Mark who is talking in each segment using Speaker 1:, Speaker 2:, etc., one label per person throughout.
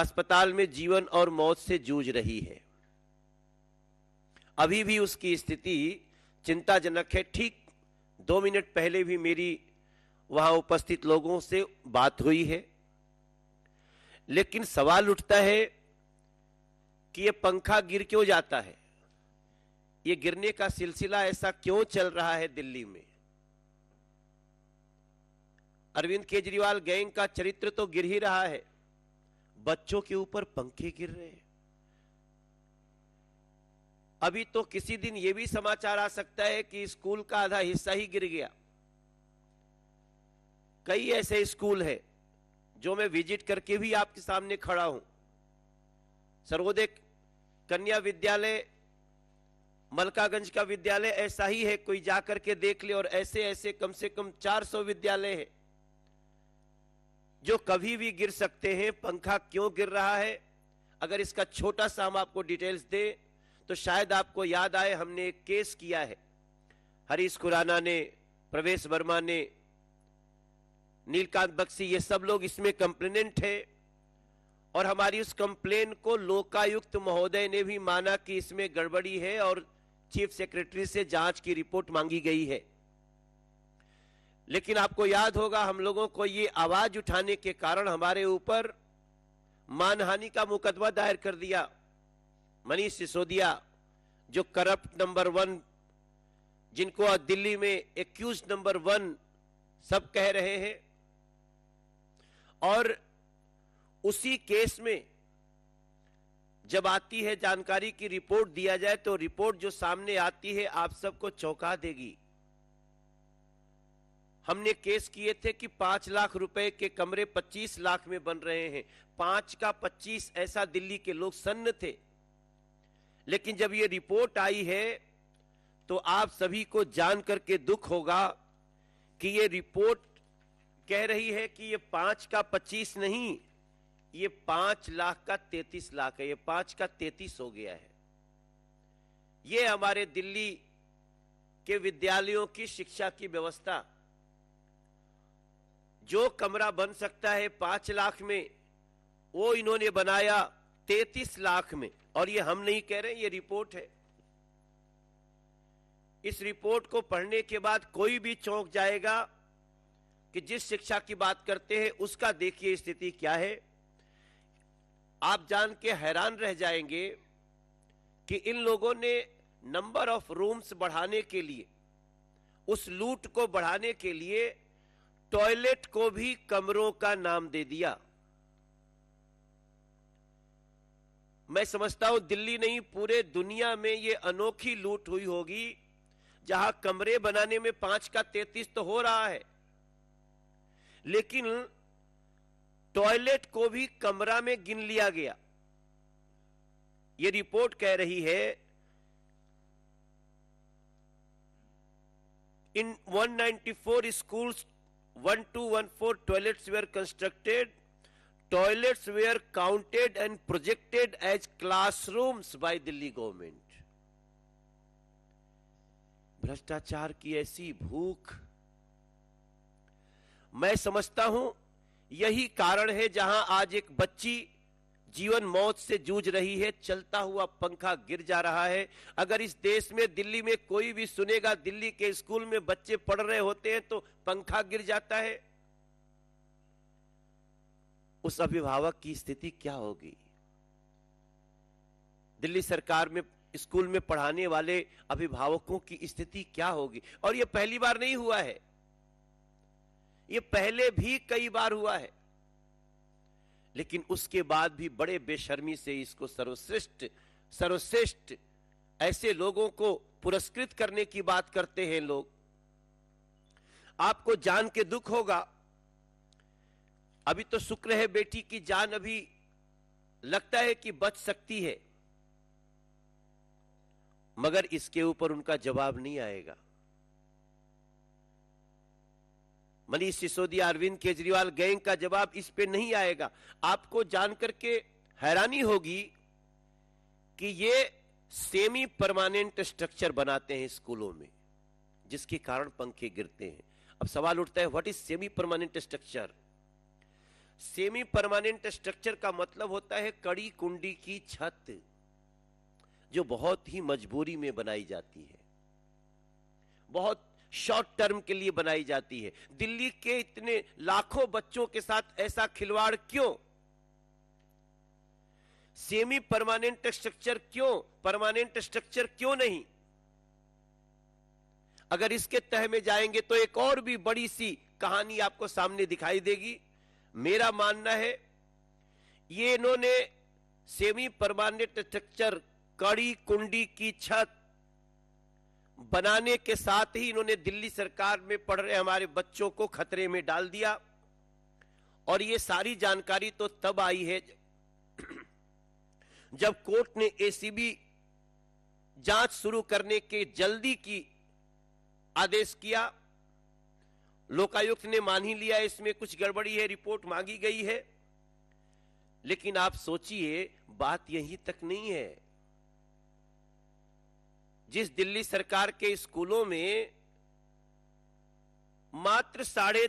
Speaker 1: अस्पताल में जीवन और मौत से जूझ रही है अभी भी उसकी स्थिति चिंताजनक है ठीक दो मिनट पहले भी मेरी वहां उपस्थित लोगों से बात हुई है लेकिन सवाल उठता है कि यह पंखा गिर क्यों जाता है ये गिरने का सिलसिला ऐसा क्यों चल रहा है दिल्ली में अरविंद केजरीवाल गैंग का चरित्र तो गिर ही रहा है बच्चों के ऊपर पंखे गिर रहे हैं अभी तो किसी दिन यह भी समाचार आ सकता है कि स्कूल का आधा हिस्सा ही गिर गया कई ऐसे स्कूल हैं जो मैं विजिट करके भी आपके सामने खड़ा हूं सर्वोदय कन्या विद्यालय मलकागंज का विद्यालय ऐसा ही है कोई जाकर के देख ले और ऐसे ऐसे कम से कम 400 विद्यालय हैं जो कभी भी गिर सकते हैं पंखा क्यों गिर रहा है अगर इसका छोटा सा हम आपको डिटेल्स दें तो शायद आपको याद आए हमने एक केस किया है हरीश खुराना ने प्रवेश वर्मा ने नीलकांत बक्सी ये सब लोग इसमें कंप्लेनेंट है और हमारी उस कंप्लेन को लोकायुक्त महोदय ने भी माना कि इसमें गड़बड़ी है और चीफ सेक्रेटरी से जांच की रिपोर्ट मांगी गई है लेकिन आपको याद होगा हम लोगों को ये आवाज उठाने के कारण हमारे ऊपर मानहानि का मुकदमा दायर कर दिया मनीष सिसोदिया जो करप्ट नंबर वन जिनको दिल्ली में एक्यूज नंबर वन सब कह रहे हैं और उसी केस में जब आती है जानकारी की रिपोर्ट दिया जाए तो रिपोर्ट जो सामने आती है आप सबको चौंका देगी हमने केस किए थे कि पांच लाख रुपए के कमरे पच्चीस लाख में बन रहे हैं पांच का पच्चीस ऐसा दिल्ली के लोग सन्न थे लेकिन जब ये रिपोर्ट आई है तो आप सभी को जान करके दुख होगा कि ये रिपोर्ट कह रही है कि ये पांच का पच्चीस नहीं ये पांच लाख का तैतीस लाख है ये पांच का तैतीस हो गया है ये हमारे दिल्ली के विद्यालयों की शिक्षा की व्यवस्था जो कमरा बन सकता है पांच लाख में वो इन्होंने बनाया तैतीस लाख में और ये हम नहीं कह रहे ये रिपोर्ट है इस रिपोर्ट को पढ़ने के बाद कोई भी चौंक जाएगा कि जिस शिक्षा की बात करते हैं उसका देखिए स्थिति क्या है आप जान के हैरान रह जाएंगे कि इन लोगों ने नंबर ऑफ रूम्स बढ़ाने के लिए उस लूट को बढ़ाने के लिए टॉयलेट को भी कमरों का नाम दे दिया मैं समझता हूं दिल्ली नहीं पूरे दुनिया में यह अनोखी लूट हुई होगी जहां कमरे बनाने में पांच का तैतीस तो हो रहा है लेकिन टॉयलेट को भी कमरा में गिन लिया गया यह रिपोर्ट कह रही है in 194 schools 1214 toilets were constructed. Toilets were counted and projected as classrooms by Delhi government. भ्रष्टाचार की ऐसी भूख मैं समझता हूं यही कारण है जहां आज एक बच्ची जीवन मौत से जूझ रही है चलता हुआ पंखा गिर जा रहा है अगर इस देश में दिल्ली में कोई भी सुनेगा दिल्ली के स्कूल में बच्चे पढ़ रहे होते हैं तो पंखा गिर जाता है उस अभिभावक की स्थिति क्या होगी दिल्ली सरकार में स्कूल में पढ़ाने वाले अभिभावकों की स्थिति क्या होगी और यह पहली बार नहीं हुआ है यह पहले भी कई बार हुआ है लेकिन उसके बाद भी बड़े बेशर्मी से इसको सर्वश्रेष्ठ सर्वश्रेष्ठ ऐसे लोगों को पुरस्कृत करने की बात करते हैं लोग आपको जान के दुख होगा अभी तो शुक्र है बेटी की जान अभी लगता है कि बच सकती है मगर इसके ऊपर उनका जवाब नहीं आएगा मनीष सिसोदिया अरविंद केजरीवाल गैंग का जवाब इस पे नहीं आएगा आपको जानकर के हैरानी होगी कि ये सेमी परमानेंट स्ट्रक्चर बनाते हैं स्कूलों में जिसके कारण पंखे गिरते हैं अब सवाल उठता है what is semi permanent structure semi permanent structure का मतलब होता है कड़ी कुंडी की छत जो बहुत ही मजबूरी में बनाई जाती है बहुत शॉर्ट टर्म के लिए बनाई जाती है दिल्ली के इतने लाखों बच्चों के साथ ऐसा खिलवाड़ क्यों सेमी परमानेंट स्ट्रक्चर क्यों परमानेंट स्ट्रक्चर क्यों नहीं अगर इसके तह में जाएंगे तो एक और भी बड़ी सी कहानी आपको सामने दिखाई देगी मेरा मानना है ये इन्होंने सेमी परमानेंट स्ट्रक्चर कड़ी कुंडी की छत बनाने के साथ ही इन्होंने दिल्ली सरकार में पढ़ रहे हमारे बच्चों को खतरे में डाल दिया और ये सारी जानकारी तो तब आई है जब कोर्ट ने एसीबी जांच शुरू करने के जल्दी की आदेश किया लोकायुक्त ने मान ही लिया इसमें कुछ गड़बड़ी है रिपोर्ट मांगी गई है लेकिन आप सोचिए बात यहीं तक नहीं है जिस दिल्ली सरकार के स्कूलों में मात्र साढ़े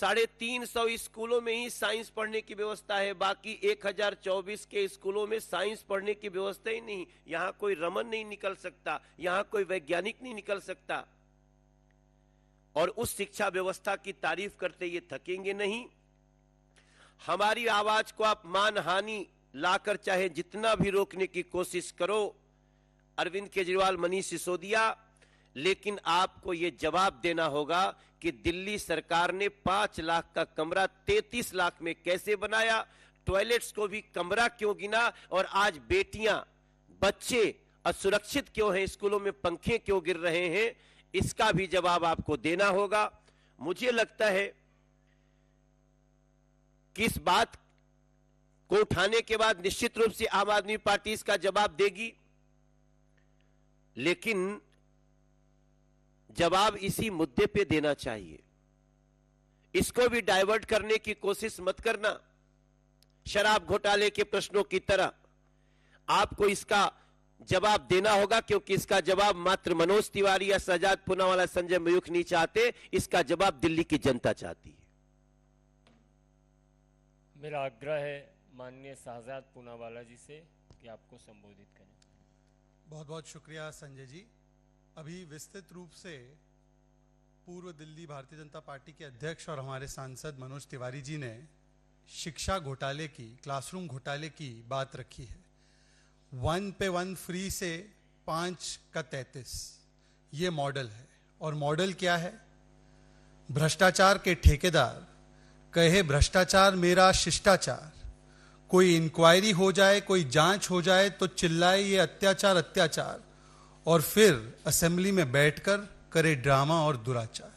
Speaker 1: साढ़े तीन सौ स्कूलों में ही साइंस पढ़ने की व्यवस्था है बाकी 1024 के स्कूलों में साइंस पढ़ने की व्यवस्था ही नहीं यहां कोई रमन नहीं निकल सकता यहां कोई वैज्ञानिक नहीं निकल सकता और उस शिक्षा व्यवस्था की तारीफ करते ये थकेंगे नहीं हमारी आवाज को आप मानहानि लाकर चाहे जितना भी रोकने की कोशिश करो अरविंद केजरीवाल मनीष सिसोदिया लेकिन आपको यह जवाब देना होगा कि दिल्ली सरकार ने पांच लाख का कमरा तैतीस लाख में कैसे बनाया टॉयलेट्स को भी कमरा क्यों गिना और आज बेटियां बच्चे असुरक्षित क्यों हैं स्कूलों में पंखे क्यों गिर रहे हैं इसका भी जवाब आपको देना होगा मुझे लगता है कि इस बात को उठाने के बाद निश्चित रूप से आम आदमी पार्टी इसका जवाब देगी लेकिन जवाब इसी मुद्दे पे देना चाहिए इसको भी डाइवर्ट करने की कोशिश मत करना शराब घोटाले के प्रश्नों की तरह आपको इसका जवाब देना होगा क्योंकि इसका जवाब मात्र मनोज तिवारी या सजाद पुनावाला संजय मयूख नहीं चाहते इसका जवाब दिल्ली की जनता चाहती है मेरा आग्रह है माननीय शाहजाद पुनावाला जी से कि आपको संबोधित करें
Speaker 2: बहुत बहुत शुक्रिया संजय जी अभी विस्तृत रूप से पूर्व दिल्ली भारतीय जनता पार्टी के अध्यक्ष और हमारे सांसद मनोज तिवारी जी ने शिक्षा घोटाले की क्लासरूम घोटाले की बात रखी है वन पे वन फ्री से पाँच का तैतीस ये मॉडल है और मॉडल क्या है भ्रष्टाचार के ठेकेदार कहे भ्रष्टाचार मेरा शिष्टाचार कोई इंक्वायरी हो जाए कोई जांच हो जाए तो चिल्लाए ये अत्याचार अत्याचार और फिर असेंबली में बैठकर करे ड्रामा और दुराचार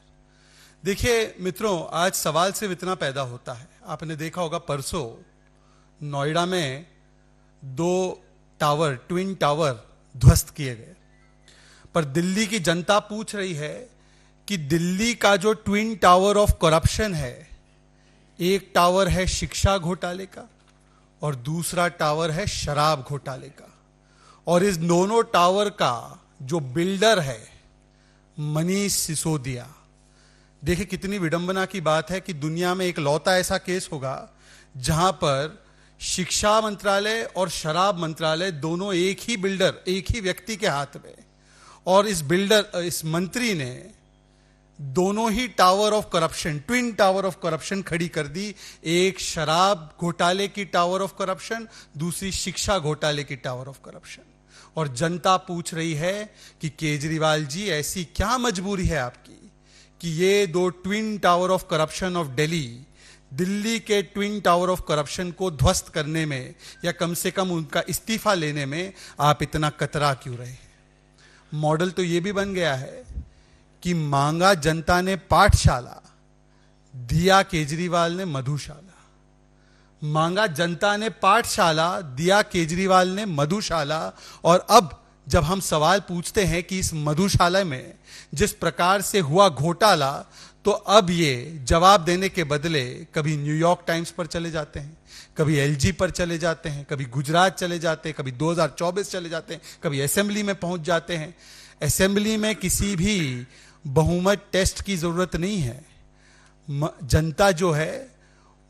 Speaker 2: देखिए मित्रों आज सवाल सिर्फ इतना पैदा होता है आपने देखा होगा परसों नोएडा में दो टावर ट्विन टावर ध्वस्त किए गए पर दिल्ली की जनता पूछ रही है कि दिल्ली का जो ट्विन टावर ऑफ करप्शन है एक टावर है शिक्षा घोटाले का और दूसरा टावर है शराब घोटाले का और इस दोनों टावर का जो बिल्डर है मनीष सिसोदिया देखिए कितनी विडंबना की बात है कि दुनिया में एक लौता ऐसा केस होगा जहां पर शिक्षा मंत्रालय और शराब मंत्रालय दोनों एक ही बिल्डर एक ही व्यक्ति के हाथ में और इस बिल्डर इस मंत्री ने दोनों ही tower of corruption twin tower of corruption खड़ी कर दी एक शराब घोटाले की टावर ऑफ करप्शन दूसरी शिक्षा घोटाले की टावर ऑफ करप्शन और जनता पूछ रही है कि केजरीवाल जी ऐसी क्या मजबूरी है आपकी कि ये दो twin tower of corruption of Delhi Delhi के ट्विन टावर ऑफ करप्शन को ध्वस्त करने में या कम से कम उनका इस्तीफा लेने में आप इतना कतरा क्यों रहे मॉडल तो ये भी बन गया है कि मांगा जनता ने पाठशाला दिया केजरीवाल ने मधुशाला मांगा जनता ने पाठशाला दिया केजरीवाल ने मधुशाला और अब जब हम सवाल पूछते हैं कि इस मधुशाला में जिस प्रकार से हुआ घोटाला तो अब ये जवाब देने के बदले कभी न्यूयॉर्क टाइम्स पर चले जाते हैं कभी एलजी पर चले जाते हैं कभी गुजरात चले जाते हैं कभी 2024 चले जाते हैं कभी असेंबली में पहुंच जाते हैं असेंबली में किसी भी बहुमत टेस्ट की जरूरत नहीं है जनता जो है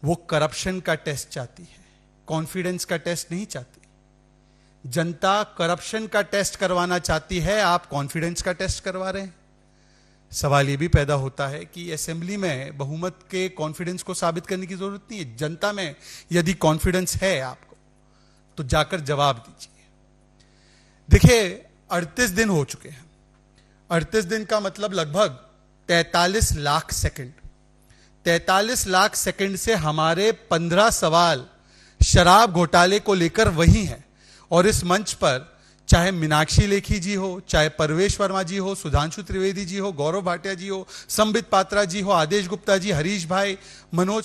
Speaker 2: वो करप्शन का टेस्ट चाहती है कॉन्फिडेंस का टेस्ट नहीं चाहती जनता करप्शन का टेस्ट करवाना चाहती है आप कॉन्फिडेंस का टेस्ट करवा रहे हैं सवाल ये भी पैदा होता है कि असेंबली में बहुमत के कॉन्फिडेंस को साबित करने की जरूरत नहीं है जनता में यदि कॉन्फिडेंस है आपको तो जाकर जवाब दीजिए देखिए 38 दिन हो चुके हैं अड़तीस दिन का मतलब लगभग 43 लाख सेकंड 43 लाख सेकंड से हमारे 15 सवाल शराब घोटाले को लेकर वही हैं और इस मंच पर चाहे मीनाक्षी लेखी जी हो चाहे परवेश वर्मा जी हो सुधांशु त्रिवेदी जी हो गौरव भाटिया जी हो संबित पात्रा जी हो आदेश गुप्ता जी हरीश भाई मनोज